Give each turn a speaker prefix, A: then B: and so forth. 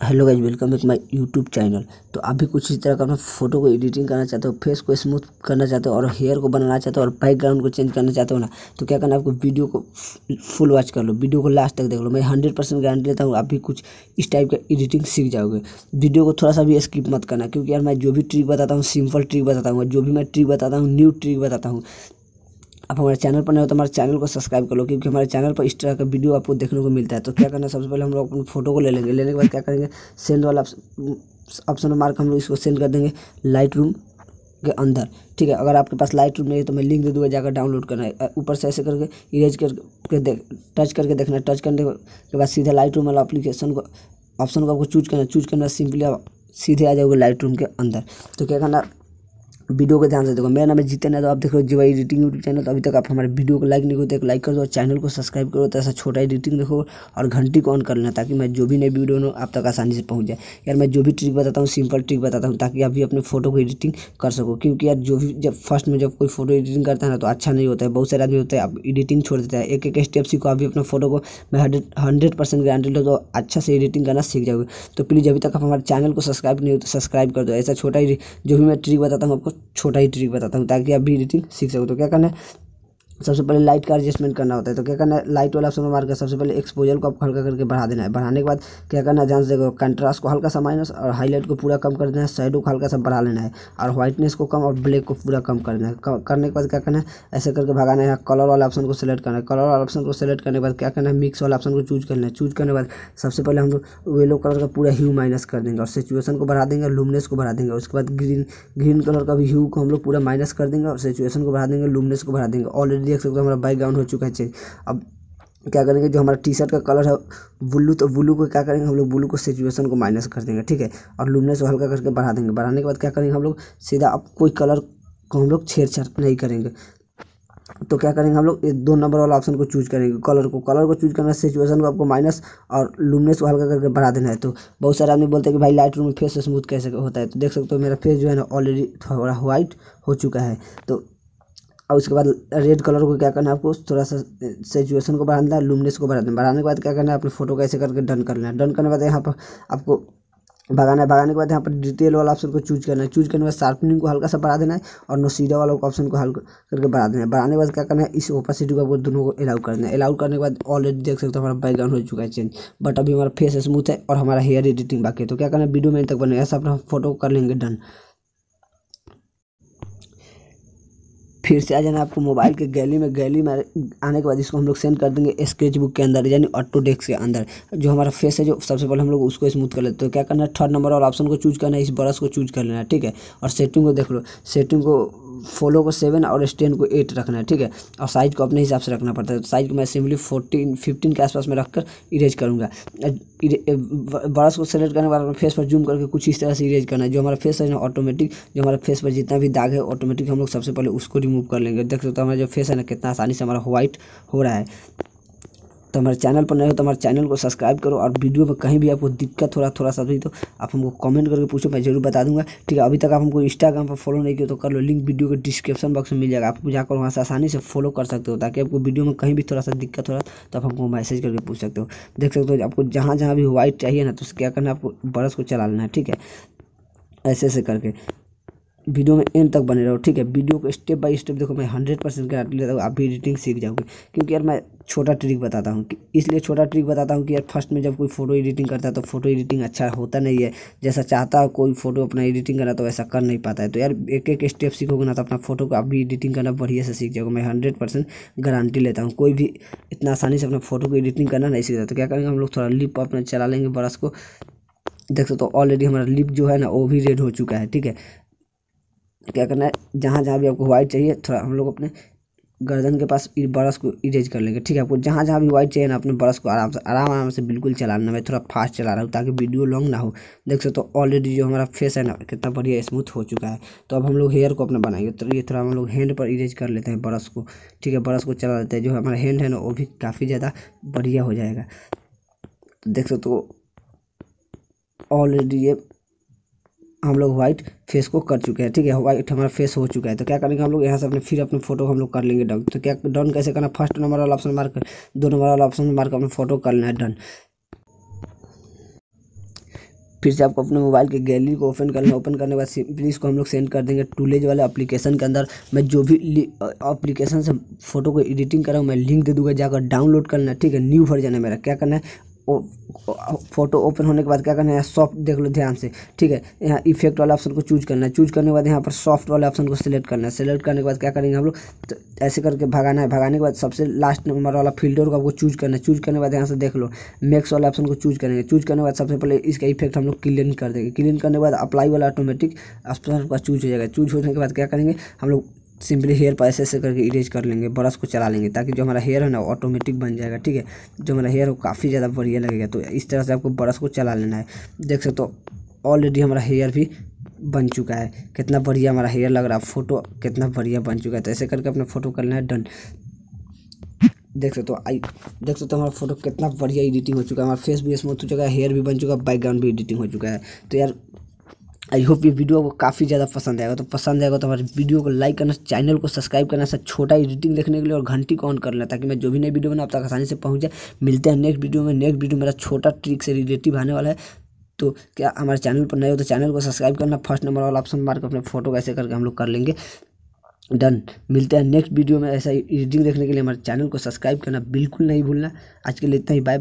A: hello guys welcome back my YouTube channel तो आप भी कुछ इस तरह का अपना फोटो को एडिटिंग करना चाहते हो फेस को स्मूथ करना चाहते हो और हेयर को बनाना चाहते हो और बैकग्राउंड को चेंज करना चाहते हो ना तो क्या करना आपको वीडियो को फुल वॉच कर लो वीडियो को लास्ट तक देख लो मैं हंड्रेड परसेंट गारंटी लेता हूँ आप भी कुछ इस टाइप का एडिटिंग सीख जाओगे वीडियो को थोड़ा सा भी स्किप मत करना क्योंकि यार मैं जो भी ट्रिक बताता हूँ सिंपल ट्रिक बताता हूँ जो भी मैं ट्रिक बताता हूँ न्यू ट्रिक बताता हूँ आप हमारे चैनल पर नहीं हो तो हमारे चैनल को सब्सक्राइब कर लो क्योंकि हमारे चैनल पर इस तरह का वीडियो आपको देखने को मिलता है तो क्या करना है सबसे पहले हम लोग अपनी फोटो को ले लेंगे लेने के बाद क्या करेंगे सेंड वाला ऑप्शन में मार्क हम लोग इसको सेंड कर देंगे लाइट रूम के अंदर ठीक है अगर आपके पास लाइट रूम नहीं है तो मैं लिंक दे दूँगा जाकर डाउनलोड करना है ऊपर से ऐसे करके इरेज करके देख टच करके देखना है टच करने के बाद सीधा लाइट रूम वाला अप्लीकेशन को ऑप्शन को आपको चूज करना है चूज करना सिंपली आप सीधे आ जाओगे लाइट रूम के अंदर तो क्या करना वीडियो को ध्यान से देखो मेरा नाम है जितेन है तो आप देखो जीवा एडिटिंग यूट्यूब चैनल तो अभी तक आप हमारे वीडियो को लाइक नहीं करते तो लाइक कर दो और चैनल को सब्सक्राइब करो तो ऐसा छोटा एडिटिंग देखो और घंटी को ऑन कर लेना ताकि मैं जो भी नई वीडियो हो आप तक आसानी से पहुँच जाए यार मैं जो भी ट्रिक बताता हूँ सिंपल ट्रिक बताता हूँ ताकि आप भी अपने फोटो को एडिटिंग कर सको क्योंकि यार जो भी जब फर्स्ट में जब कोई फोटो एडिटिंग करता है ना तो अच्छा नहीं होता है बहुत सारे आदमी होते हैं आप एडिटिंग छोड़ देते हैं एक एक स्टेप सीखो आप भी अपने फोटो को मैं हंड्रेड परसेंट गारंटी लो तो अच्छा से एडिटिंग करना सीख जाओगे तो प्लीज़ अभी तक आप हमारे चैनल को सब्सक्राइब नहीं हो तो सब्सक्राइब कर दो ऐसा छोटा जो भी मैं ट्रिक बताता हूँ आपको छोटा ही ट्रिक बताता हूँ ताकि आप भी एडिटिंग सीख सको तो क्या करना है सबसे पहले लाइट का एडजस्टमेंट करना होता है तो क्या करना है लाइट वाला ऑप्शन मार के सबसे पहले एक्सपोजर को आप हल्का करके बढ़ा देना है बढ़ाने के बाद क्या करना है जान देखो कंट्रास्ट को हल्का सा माइनस और हाईलाइट को पूरा कम कर देना है शेडो को हल्का सा बढ़ा लेना है और व्हाइटनेस को कम और ब्लैक को पूरा कम करना है करने के बाद क्या करना है ऐसे करके भगाना है कलर वाला ऑप्शन को सिलेक्ट करना है कलर वाला ऑप्शन को सिलेक्ट करने के बाद क्या करना है मिक्स वाला ऑप्शन को चूज करना है चूज करने के बाद सबसे पहले हम लोग येलो कलर का पूरा ह्यू माइनस कर देंगे और सिचुएशन को बढ़ा देंगे और लूमनेस को बढ़ा देंगे उसके बाद ग्रीन ग्रीन कलर का भी ह्यू को हम लोग पूरा माइनस कर देंगे और सिचुएशन को बढ़ा देंगे लूमनेस को बढ़ा देंगे ऑलरेडी देख सकते हो हमारा बैकग्राउंड हो चुका है चेंज अब क्या करेंगे जो हमारा टी शर्ट का कलर है ब्लू तो ब्लू को क्या करेंगे हम लोग ब्लू को सिचुएशन को माइनस कर देंगे ठीक है और लूमनेस को हल्का करके बढ़ा देंगे बढ़ाने के बाद क्या करेंगे हम लोग सीधा अब कोई कलर को हम लोग छेड़छाड़ नहीं करेंगे तो क्या करेंगे हम लोग दो नंबर वाला ऑप्शन को चूज करेंगे कलर को कलर को चूज करना सिचुएशन को आपको माइनस और लूमनेस को हल्का करके बढ़ा देना है तो बहुत सारे आदमी बोलते हैं कि भाई लाइट रूम में फेस स्मूथ कैसे होता है तो देख सकते हो मेरा फेस जो है ना ऑलरेडी थोड़ा व्हाइट हो चुका है तो और उसके बाद रेड कलर को क्या करना है आपको थोड़ा सा सेचुएसन को बढ़ाना है लूमनेस को बढ़ाना बढ़ाने के बाद क्या करना है अपने फोटो को ऐसे करके डन कर लेना है डन करने के बाद यहाँ पर आपको भगाना है भगाने के बाद यहाँ पर डिटेल वाला ऑप्शन को चूज करना है चूज करने के बाद शार्पनिंग को हल्का सा बढ़ा देना है और नोसीडा वाला ऑप्शन को हल्का करके बढ़ा देना है बढ़ाने के बाद क्या करना है इस ओपासिटी को आपको दोनों को अलाउ करना है अलाउ करने के बाद ऑलरेडी देख सकते हो हमारा बैकग्राउंड हो चुका है चेंज बट अभी हमारा फेस स्मूथ है और हमारा हेयर एडिटिंग बाकी है तो क्या करना है वीडियो में तक बनेगा ऐसा अपना फोटो कर लेंगे डन फिर से आ जाना आपको मोबाइल के गैली में गैली में आने के बाद इसको हम लोग सेंड कर देंगे स्केच बुक के अंदर यानी ऑटो डेस्क के अंदर जो हमारा फेस है जो सबसे पहले हम लोग उसको स्मूथ कर लेते हैं तो क्या करना है थर्ड नंबर और ऑप्शन को चूज करना है इस ब्रश को चूज कर लेना है ठीक है और सेटिंग को देख लो सेटिंग को फॉलो को सेवन और स्टेन को एट रखना है ठीक है और साइज़ को अपने हिसाब से रखना पड़ता है तो साइज़ को मैं सिम्पली फोर्टीन फिफ्टीन के आसपास में रखकर इरेज करूँगा ब्रश को सेलेक्ट करने के बाद फेस पर जूम करके कुछ इस तरह से इरेज करना है जो हमारा फेस है ना ऑटोमेटिक जो हमारा फेस पर जितना भी दाग है ऑटोमेटिक हम लोग सबसे पहले उसको रिमूव कर लेंगे देख सकते हो हमारा जो फेस है ना कितना आसानी से हमारा व्हाइट हो रहा है तो हमारे चैनल पर नए हो तो हमारे चैनल को सब्सक्राइब करो और वीडियो में कहीं भी आपको दिक्कत थोड़ा थोड़ा सा भी तो आप हमको कमेंट करके पूछो मैं जरूर बता दूंगा ठीक है अभी तक आप हमको इंस्टाग्राम पर फॉलो नहीं किया तो कर लो लिंक वीडियो के डिस्क्रिप्शन बॉक्स में मिल जाएगा आपको जाकर वहाँ से आसानी से फॉलो कर सकते हो ताकि आपको वीडियो में कहीं भी थोड़ा सा दिक्कत हो रहा तो आप हमको मैसेज करके पूछ सकते हो देख सकते हो आपको जहाँ जहाँ भी वाइट चाहिए ना तो क्या करना आपको ब्रश को चला लेना है ठीक है ऐसे ऐसे करके वीडियो में एंड तक बने रहो ठीक है वीडियो को स्टेप बाय स्टेप देखो मैं हंड्रेड परसेंट गारंटी लेता हूँ आप भी एडिटिंग सीख जाओगे क्योंकि यार मैं छोटा ट्रिक बताता हूँ कि इसलिए छोटा ट्रिक बताता हूँ कि यार फर्स्ट में जब कोई फोटो एडिटिंग करता है तो फोटो एडिटिंग अच्छा होता नहीं है जैसा चाहता है कोई फोटो अपना एडिटिंग करना तो वैसा कर नहीं पाता है तो यार एक एक स्टेप सीखोगे ना तो अपना फोटो को आप भी एडिटिंग करना बढ़िया से सीख जाओगे मैं हंड्रेड परसेंट गारंटी लेता हूँ कोई भी इतना आसानी से अपना फोटो को एडिटिंग करना नहीं सीखता तो क्या करेंगे हम लोग थोड़ा लिप अपना चला लेंगे ब्रश को देख सकते हो ऑलरेडी हमारा लिप जो है ना वो भी रेड हो चुका है ठीक है क्या करना है जहाँ जहाँ भी आपको वाइट चाहिए थोड़ा हम लोग अपने गर्दन के पास ब्रश को इरेज कर लेंगे ठीक है आपको जहाँ जहाँ भी वाइट चाहिए ना अपने ब्रश को आराम से आराम आराम से बिल्कुल चलाना मैं थोड़ा फास्ट चला रहा हूँ ताकि वीडियो लॉन्ग ना हो देख सकते हो तो ऑलरेडी जो हमारा फेस है ना कितना बढ़िया स्मूथ हो चुका है तो अब हम लोग हेयर को अपना बनाएंगे तो ये थोड़ा हम लोग हैंड पर इरेज कर लेते हैं ब्रश को ठीक है ब्रश को चला लेते हैं जो हमारा हैंड है ना वो भी काफ़ी ज़्यादा बढ़िया हो जाएगा देख सकते हो ऑलरेडी ये हम लोग व्हाइट फेस को कर चुके हैं ठीक है व्हाइट हमारा फेस हो चुका है तो क्या करेंगे हम लोग यहाँ से अपने फिर अपने फोटो को हम लोग कर लेंगे डन तो क्या डन कैसे करना फर्स्ट नंबर वाला ऑप्शन मार्क दो नंबर वाला ऑप्शन मार्क अपने फोटो कर लेना है डन फिर से आपको अपने मोबाइल के गैलरी को ओपन करना ओपन करने के बाद सिंपली इसको हम लोग सेंड कर देंगे टूलेज वाले एप्लीकेशन के अंदर मैं जो भी एप्लीकेशन से फोटो को एडिटिंग कर रहा हूँ मैं लिंक दे दूंगा जाकर डाउनलोड करना ठीक है न्यू वर्जन है मेरा क्या करना है फोटो ओपन होने के बाद क्या करना है सॉफ्ट देख लो ध्यान से ठीक है यहाँ इफेक्ट वाला ऑप्शन को चूज करना है चूज करने के बाद यहाँ पर सॉफ्ट वाले ऑप्शन को सिलेक्ट करना है सिलेक्ट करने के बाद क्या करेंगे हम लोग तो ऐसे करके भगाना है भगाने के बाद सबसे लास्ट नंबर वाला फिल्टर को आपको चूज करना है चूज करने के बाद यहाँ से देख लो मैक्स वाले ऑप्शन को चूज करेंगे चूज करने के बाद सबसे पहले इसका इफेक्ट हम लोग क्लीन कर देंगे क्लियन करने के बाद अप्लाई वाला ऑटोमेटिक ऑप्शन का चूज हो जाएगा चूज होने के बाद क्या करेंगे हम लोग सिंपली हेयर पर ऐसे ऐसे करके इरेज कर लेंगे ब्रश को चला लेंगे ताकि जो हमारा हेयर है ना ऑटोमेटिक बन जाएगा ठीक है जो हमारा हेयर हो काफ़ी ज़्यादा बढ़िया लगेगा तो इस तरह से आपको ब्रश को चला लेना है देख सकते हो ऑलरेडी हमारा हेयर भी बन चुका है कितना बढ़िया हमारा हेयर लग रहा है फोटो कितना बढ़िया बन चुका है तो ऐसे करके अपना फ़ोटो कर लेना है डन देख सकते हो आई देख सकते हो हमारा फोटो कितना बढ़िया एडिटिंग हो चुका है हमारा फेस भी स्मूथ हो चुका है हेयर भी बन चुका है बैकग्राउंड भी एडिटिंग हो चुका है तो यार आई होप ये वीडियो आपको काफ़ी ज़्यादा पसंद आएगा तो पसंद आएगा तो हमारे वीडियो को लाइक करना चैनल को सब्सक्राइब करना सर छोटा एडिटिंग देखने के लिए और घंटी को ऑन करना ताकि मैं जो भी नई वीडियो बनाऊँ आप तक आसानी से पहुँच जाए मिलते हैं नेक्स्ट वीडियो में नेक्स्ट वीडियो मेरा छोटा ट्रिक से रिलेटिव आने वाला है तो क्या हमारे चैनल पर नए हो तो चैनल को सब्सक्राइब करना फर्स्ट नंबर वाला ऑप्शन मार्क अपने फोटो कैसे करके हम लोग कर लेंगे डन मिलते हैं नेक्स्ट वीडियो में ऐसा एडिटिंग देखने के लिए हमारे चैनल को सब्सक्राइब करना बिल्कुल नहीं भूलना आज के लिए इतना ही बाय